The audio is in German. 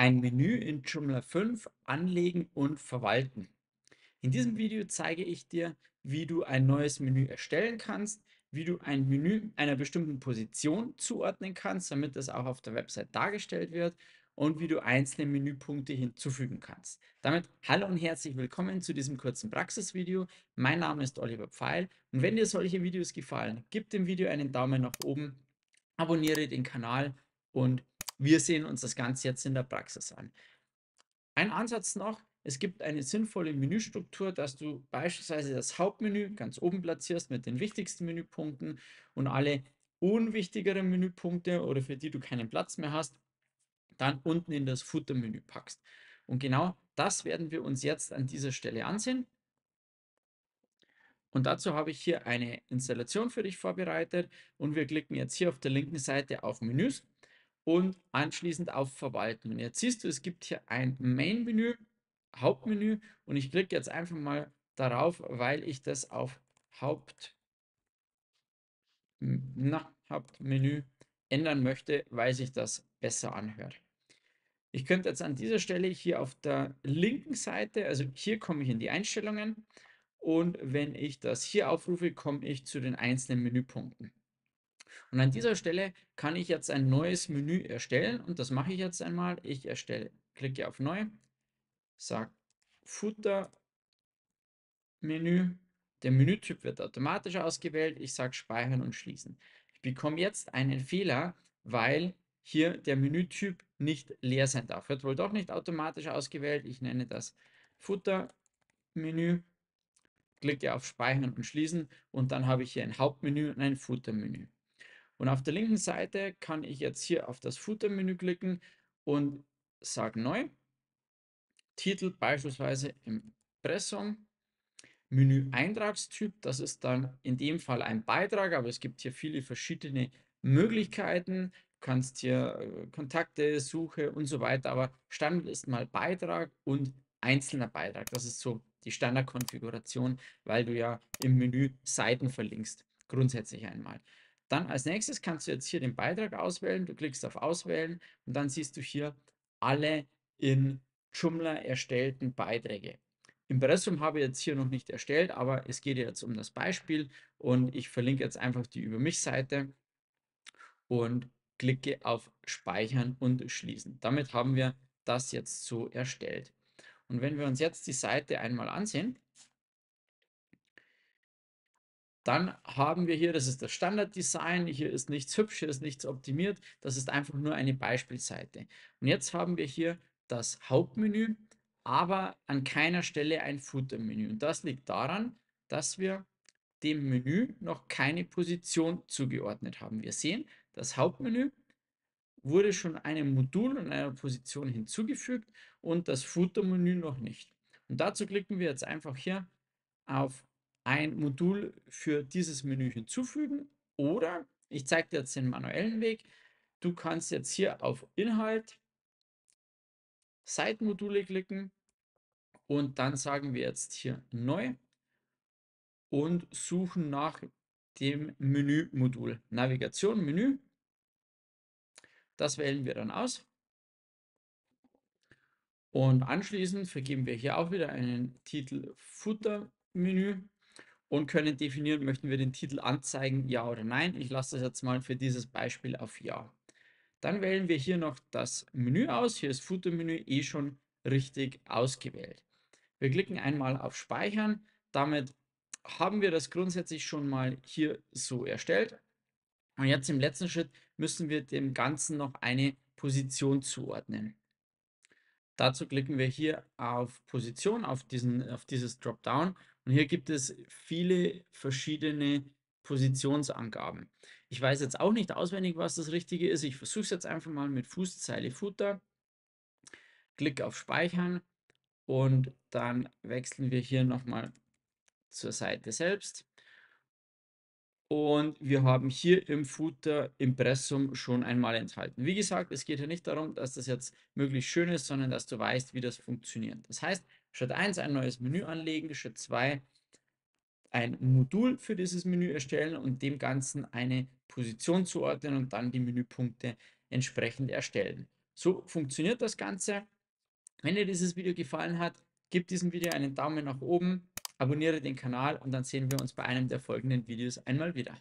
ein Menü in Joomla 5 anlegen und verwalten. In diesem Video zeige ich dir, wie du ein neues Menü erstellen kannst, wie du ein Menü einer bestimmten Position zuordnen kannst, damit das auch auf der Website dargestellt wird und wie du einzelne Menüpunkte hinzufügen kannst. Damit hallo und herzlich willkommen zu diesem kurzen Praxisvideo. Mein Name ist Oliver Pfeil und wenn dir solche Videos gefallen, gib dem Video einen Daumen nach oben, abonniere den Kanal und wir sehen uns das Ganze jetzt in der Praxis an. Ein Ansatz noch, es gibt eine sinnvolle Menüstruktur, dass du beispielsweise das Hauptmenü ganz oben platzierst mit den wichtigsten Menüpunkten und alle unwichtigeren Menüpunkte oder für die du keinen Platz mehr hast, dann unten in das footer packst. Und genau das werden wir uns jetzt an dieser Stelle ansehen. Und dazu habe ich hier eine Installation für dich vorbereitet und wir klicken jetzt hier auf der linken Seite auf Menüs und anschließend auf Verwalten. Und jetzt siehst du, es gibt hier ein Main-Menü, Hauptmenü und ich klicke jetzt einfach mal darauf, weil ich das auf Haupt, na, Hauptmenü ändern möchte, weil sich das besser anhört. Ich könnte jetzt an dieser Stelle hier auf der linken Seite, also hier komme ich in die Einstellungen und wenn ich das hier aufrufe, komme ich zu den einzelnen Menüpunkten. Und an dieser Stelle kann ich jetzt ein neues Menü erstellen und das mache ich jetzt einmal. Ich erstelle, klicke auf Neu, sage Footer-Menü. Der Menütyp wird automatisch ausgewählt. Ich sage Speichern und Schließen. Ich bekomme jetzt einen Fehler, weil hier der Menütyp nicht leer sein darf. Wird wohl doch nicht automatisch ausgewählt. Ich nenne das Footer-Menü, klicke auf Speichern und Schließen und dann habe ich hier ein Hauptmenü und ein Footer-Menü. Und auf der linken Seite kann ich jetzt hier auf das Footer-Menü klicken und sage neu. Titel beispielsweise Impressum. Menü Eintragstyp, das ist dann in dem Fall ein Beitrag, aber es gibt hier viele verschiedene Möglichkeiten. Du kannst hier äh, Kontakte, Suche und so weiter, aber Standard ist mal Beitrag und einzelner Beitrag. Das ist so die Standardkonfiguration, weil du ja im Menü Seiten verlinkst, grundsätzlich einmal. Dann als nächstes kannst du jetzt hier den Beitrag auswählen. Du klickst auf Auswählen und dann siehst du hier alle in Joomla erstellten Beiträge. Impressum habe ich jetzt hier noch nicht erstellt, aber es geht jetzt um das Beispiel und ich verlinke jetzt einfach die Über mich-Seite und klicke auf Speichern und Schließen. Damit haben wir das jetzt so erstellt. Und wenn wir uns jetzt die Seite einmal ansehen, dann haben wir hier, das ist das Standarddesign, hier ist nichts hübsch, hier ist nichts optimiert, das ist einfach nur eine Beispielseite. Und jetzt haben wir hier das Hauptmenü, aber an keiner Stelle ein Footer-Menü. Und das liegt daran, dass wir dem Menü noch keine Position zugeordnet haben. Wir sehen, das Hauptmenü wurde schon einem Modul und einer Position hinzugefügt und das Footer-Menü noch nicht. Und dazu klicken wir jetzt einfach hier auf ein Modul für dieses Menü hinzufügen oder ich zeige dir jetzt den manuellen Weg. Du kannst jetzt hier auf Inhalt, Seitenmodule klicken und dann sagen wir jetzt hier neu und suchen nach dem Menümodul Navigation, Menü. Das wählen wir dann aus. Und anschließend vergeben wir hier auch wieder einen Titel Futtermenü und können definieren, möchten wir den Titel anzeigen, ja oder nein. Ich lasse das jetzt mal für dieses Beispiel auf Ja. Dann wählen wir hier noch das Menü aus. Hier ist Footer-Menü eh schon richtig ausgewählt. Wir klicken einmal auf Speichern. Damit haben wir das grundsätzlich schon mal hier so erstellt. Und jetzt im letzten Schritt müssen wir dem Ganzen noch eine Position zuordnen. Dazu klicken wir hier auf Position, auf, diesen, auf dieses Dropdown und hier gibt es viele verschiedene Positionsangaben. Ich weiß jetzt auch nicht auswendig, was das Richtige ist. Ich versuche es jetzt einfach mal mit Fußzeile Footer. Klick auf Speichern und dann wechseln wir hier nochmal zur Seite selbst. Und wir haben hier im Footer Impressum schon einmal enthalten. Wie gesagt, es geht ja nicht darum, dass das jetzt möglichst schön ist, sondern dass du weißt, wie das funktioniert. Das heißt, Schritt 1 ein neues Menü anlegen, Schritt 2 ein Modul für dieses Menü erstellen und dem Ganzen eine Position zuordnen und dann die Menüpunkte entsprechend erstellen. So funktioniert das Ganze. Wenn dir dieses Video gefallen hat, gib diesem Video einen Daumen nach oben, abonniere den Kanal und dann sehen wir uns bei einem der folgenden Videos einmal wieder.